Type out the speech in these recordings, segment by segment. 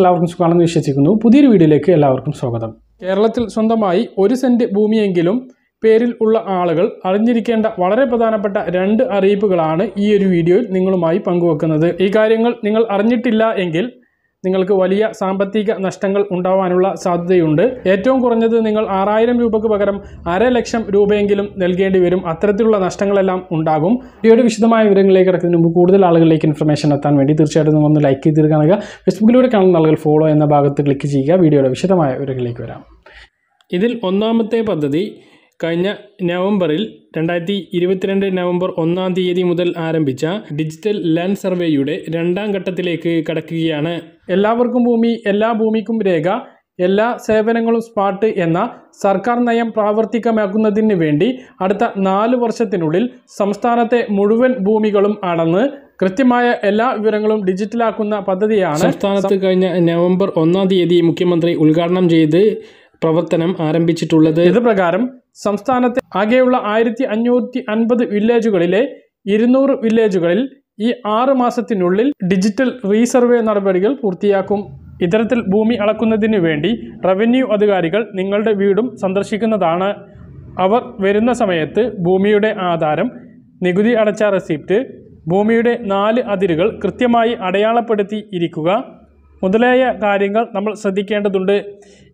എല്ലാവർക്കും സുഖമാണെന്ന് വിശ്വസിക്കുന്നു പുതിയൊരു വീഡിയോയിലേക്ക് എല്ലാവർക്കും സ്വാഗതം കേരളത്തിൽ സ്വന്തമായി ഒരു സെൻറ്റ് ഭൂമിയെങ്കിലും പേരിൽ ഉള്ള ആളുകൾ അറിഞ്ഞിരിക്കേണ്ട വളരെ പ്രധാനപ്പെട്ട രണ്ട് അറിയിപ്പുകളാണ് ഈ ഒരു വീഡിയോയിൽ നിങ്ങളുമായി പങ്കുവെക്കുന്നത് ഈ കാര്യങ്ങൾ നിങ്ങൾ അറിഞ്ഞിട്ടില്ല എങ്കിൽ നിങ്ങൾക്ക് വലിയ സാമ്പത്തിക നഷ്ടങ്ങൾ ഉണ്ടാവാനുള്ള സാധ്യതയുണ്ട് ഏറ്റവും കുറഞ്ഞത് നിങ്ങൾ ആറായിരം രൂപയ്ക്ക് പകരം അര ലക്ഷം രൂപയെങ്കിലും നൽകേണ്ടി വരും അത്തരത്തിലുള്ള നഷ്ടങ്ങളെല്ലാം ഉണ്ടാകും വീഡിയോയുടെ വിശദമായ വിവരങ്ങളിലേക്ക് കിടക്കുന്നതിന് മുമ്പ് കൂടുതൽ ആളുകളിലേക്ക് ഇൻഫർമേഷൻ എത്താൻ വേണ്ടി തീർച്ചയായിട്ടും നിങ്ങൾ ഒന്ന് ലൈക്ക് ചെയ്ത് കാണുക ഫേസ്ബുക്കിലൂടെ കാണുന്ന ആളുകൾ ഫോളോ എന്ന ഭാഗത്ത് ക്ലിക്ക് ചെയ്യുക വീഡിയോയുടെ വിശദമായ വിവരങ്ങളിലേക്ക് വരാം ഇതിൽ ഒന്നാമത്തെ പദ്ധതി കഴിഞ്ഞ നവംബറിൽ രണ്ടായിരത്തി ഇരുപത്തിരണ്ട് നവംബർ ഒന്നാം തീയതി മുതൽ ആരംഭിച്ച ഡിജിറ്റൽ ലാൻഡ് സർവേയുടെ രണ്ടാം ഘട്ടത്തിലേക്ക് കടക്കുകയാണ് എല്ലാവർക്കും ഭൂമി എല്ലാ ഭൂമിക്കും രേഖ എല്ലാ സേവനങ്ങളും സ്പാട്ട് എന്ന സർക്കാർ നയം പ്രാവർത്തികമാക്കുന്നതിന് വേണ്ടി അടുത്ത നാല് വർഷത്തിനുള്ളിൽ സംസ്ഥാനത്തെ മുഴുവൻ ഭൂമികളും അടന്ന് കൃത്യമായ എല്ലാ വിവരങ്ങളും ഡിജിറ്റലാക്കുന്ന പദ്ധതിയാണ് സംസ്ഥാനത്ത് കഴിഞ്ഞ നവംബർ ഒന്നാം തീയതി മുഖ്യമന്ത്രി ഉദ്ഘാടനം ചെയ്ത് പ്രവർത്തനം ആരംഭിച്ചിട്ടുള്ളത് ഇത് പ്രകാരം സംസ്ഥാനത്തെ ആകെയുള്ള ആയിരത്തി അഞ്ഞൂറ്റി അൻപത് വില്ലേജുകളിലെ ഇരുന്നൂറ് വില്ലേജുകളിൽ ഈ ആറ് മാസത്തിനുള്ളിൽ ഡിജിറ്റൽ റീസർവേ നടപടികൾ പൂർത്തിയാക്കും ഇത്തരത്തിൽ ഭൂമി അളക്കുന്നതിന് വേണ്ടി റവന്യൂ അധികാരികൾ നിങ്ങളുടെ വീടും സന്ദർശിക്കുന്നതാണ് അവർ വരുന്ന സമയത്ത് ഭൂമിയുടെ ആധാരം നികുതി അടച്ച റെസിപ്റ്റ് ഭൂമിയുടെ നാല് അതിരുകൾ കൃത്യമായി അടയാളപ്പെടുത്തി ഇരിക്കുക മുതലായ കാര്യങ്ങൾ നമ്മൾ ശ്രദ്ധിക്കേണ്ടതുണ്ട്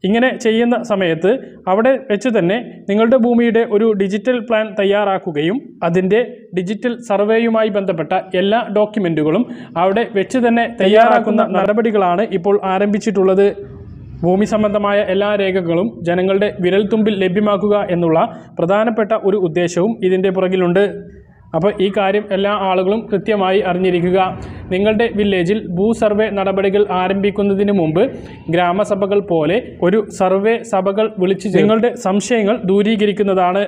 ഇങ്ങനെ ചെയ്യുന്ന സമയത്ത് അവിടെ വെച്ച് തന്നെ നിങ്ങളുടെ ഭൂമിയുടെ ഒരു ഡിജിറ്റൽ പ്ലാൻ തയ്യാറാക്കുകയും അതിൻ്റെ ഡിജിറ്റൽ സർവേയുമായി ബന്ധപ്പെട്ട എല്ലാ ഡോക്യുമെൻറ്റുകളും അവിടെ വെച്ച് തന്നെ തയ്യാറാക്കുന്ന നടപടികളാണ് ഇപ്പോൾ ആരംഭിച്ചിട്ടുള്ളത് ഭൂമി സംബന്ധമായ എല്ലാ രേഖകളും ജനങ്ങളുടെ വിരൽത്തുമ്പിൽ ലഭ്യമാക്കുക എന്നുള്ള പ്രധാനപ്പെട്ട ഒരു ഉദ്ദേശവും ഇതിൻ്റെ പുറകിലുണ്ട് അപ്പോൾ ഈ കാര്യം എല്ലാ ആളുകളും കൃത്യമായി അറിഞ്ഞിരിക്കുക നിങ്ങളുടെ വില്ലേജിൽ ഭൂ സർവേ നടപടികൾ ആരംഭിക്കുന്നതിന് മുമ്പ് ഗ്രാമസഭകൾ പോലെ ഒരു സർവേ സഭകൾ വിളിച്ച് നിങ്ങളുടെ സംശയങ്ങൾ ദൂരീകരിക്കുന്നതാണ്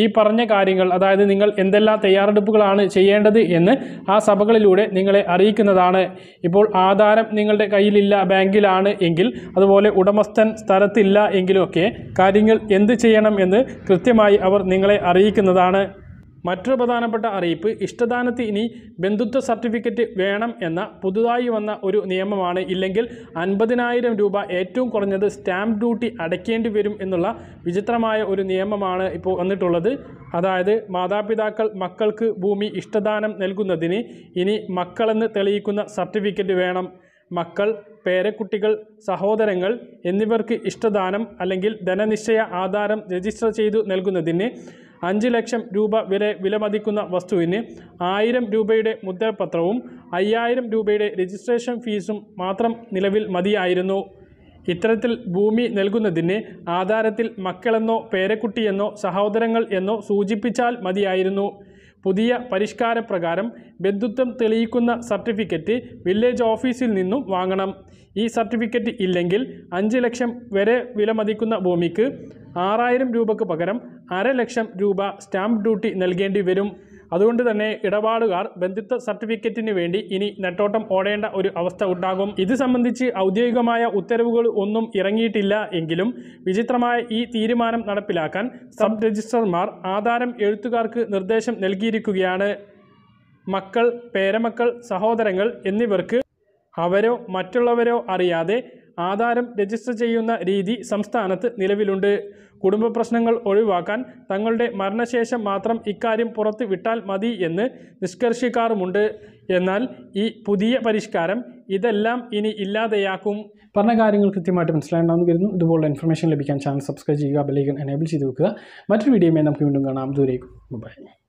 ഈ പറഞ്ഞ കാര്യങ്ങൾ അതായത് നിങ്ങൾ എന്തെല്ലാം തയ്യാറെടുപ്പുകളാണ് ചെയ്യേണ്ടത് എന്ന് ആ സഭകളിലൂടെ നിങ്ങളെ അറിയിക്കുന്നതാണ് ഇപ്പോൾ ആധാരം നിങ്ങളുടെ കയ്യിലില്ല ബാങ്കിലാണ് എങ്കിൽ അതുപോലെ ഉടമസ്ഥൻ സ്ഥലത്തില്ല എങ്കിലൊക്കെ കാര്യങ്ങൾ എന്ത് ചെയ്യണം എന്ന് കൃത്യമായി അവർ നിങ്ങളെ അറിയിക്കുന്നതാണ് മറ്റൊരു പ്രധാനപ്പെട്ട അറിയിപ്പ് ഇഷ്ടദാനത്ത് ഇനി ബന്ധുത്വ സർട്ടിഫിക്കറ്റ് വേണം എന്ന പുതുതായി വന്ന ഒരു നിയമമാണ് ഇല്ലെങ്കിൽ അൻപതിനായിരം രൂപ ഏറ്റവും കുറഞ്ഞത് സ്റ്റാമ്പ് ഡ്യൂട്ടി അടയ്ക്കേണ്ടി വരും എന്നുള്ള വിചിത്രമായ ഒരു നിയമമാണ് ഇപ്പോൾ വന്നിട്ടുള്ളത് അതായത് മാതാപിതാക്കൾ മക്കൾക്ക് ഭൂമി ഇഷ്ടദാനം നൽകുന്നതിന് ഇനി മക്കളെന്ന് തെളിയിക്കുന്ന സർട്ടിഫിക്കറ്റ് വേണം മക്കൾ പേരക്കുട്ടികൾ സഹോദരങ്ങൾ എന്നിവർക്ക് ഇഷ്ടദാനം അല്ലെങ്കിൽ ധനനിശ്ചയ ആധാരം രജിസ്റ്റർ ചെയ്തു നൽകുന്നതിന് അഞ്ച് ലക്ഷം രൂപ വരെ വിലമതിക്കുന്ന വസ്തുവിന് ആയിരം രൂപയുടെ മുദ്രപത്രവും അയ്യായിരം രൂപയുടെ രജിസ്ട്രേഷൻ ഫീസും മാത്രം നിലവിൽ മതിയായിരുന്നു ഇത്തരത്തിൽ ഭൂമി നൽകുന്നതിന് ആധാരത്തിൽ മക്കളെന്നോ പേരക്കുട്ടിയെന്നോ സഹോദരങ്ങൾ എന്നോ സൂചിപ്പിച്ചാൽ മതിയായിരുന്നു പുതിയ പരിഷ്കാരപ്രകാരം ബന്ധുത്വം തെളിയിക്കുന്ന സർട്ടിഫിക്കറ്റ് വില്ലേജ് ഓഫീസിൽ നിന്നും വാങ്ങണം ഈ സർട്ടിഫിക്കറ്റ് ഇല്ലെങ്കിൽ അഞ്ച് ലക്ഷം വരെ വിലമതിക്കുന്ന ഭൂമിക്ക് ആറായിരം രൂപയ്ക്ക് പകരം അര ലക്ഷം രൂപ സ്റ്റാമ്പ് ഡ്യൂട്ടി നൽകേണ്ടി വരും അതുകൊണ്ട് തന്നെ ഇടപാടുകാർ ബന്ധുത്വ സർട്ടിഫിക്കറ്റിന് വേണ്ടി ഇനി നെട്ടോട്ടം ഓടേണ്ട ഒരു അവസ്ഥ ഉണ്ടാകും ഇത് സംബന്ധിച്ച് ഔദ്യോഗികമായ ഉത്തരവുകൾ ഒന്നും ഇറങ്ങിയിട്ടില്ല എങ്കിലും വിചിത്രമായ ഈ തീരുമാനം നടപ്പിലാക്കാൻ സബ് രജിസ്ട്രർമാർ ആധാരം എഴുത്തുകാർക്ക് നിർദ്ദേശം നൽകിയിരിക്കുകയാണ് മക്കൾ പേരമക്കൾ സഹോദരങ്ങൾ എന്നിവർക്ക് അവരോ മറ്റുള്ളവരോ അറിയാതെ ആധാരം രജിസ്റ്റർ ചെയ്യുന്ന രീതി സംസ്ഥാനത്ത് നിലവിലുണ്ട് കുടുംബ പ്രശ്നങ്ങൾ ഒഴിവാക്കാൻ തങ്ങളുടെ മരണശേഷം മാത്രം ഇക്കാര്യം പുറത്ത് വിട്ടാൽ മതി എന്ന് നിഷ്കർഷിക്കാറുമുണ്ട് എന്നാൽ ഈ പുതിയ പരിഷ്കാരം ഇതെല്ലാം ഇനി ഇല്ലാതെയാക്കും പറഞ്ഞ കാര്യങ്ങൾ കൃത്യമായിട്ട് മനസ്സിലായിട്ടുണ്ടെന്ന് കരുതുന്നു ഇതുപോലുള്ള ഇൻഫർമേഷൻ ലഭിക്കാൻ ചാനൽ സബ്സ്ക്രൈബ് ചെയ്യുക ബെല്ലൈക്കൺ എനേബിൾ ചെയ്ത് വെക്കുക മറ്റൊരു വീഡിയോയുമായി നമുക്ക് വീണ്ടും കാണാം ദൂരേക്കും ബൈ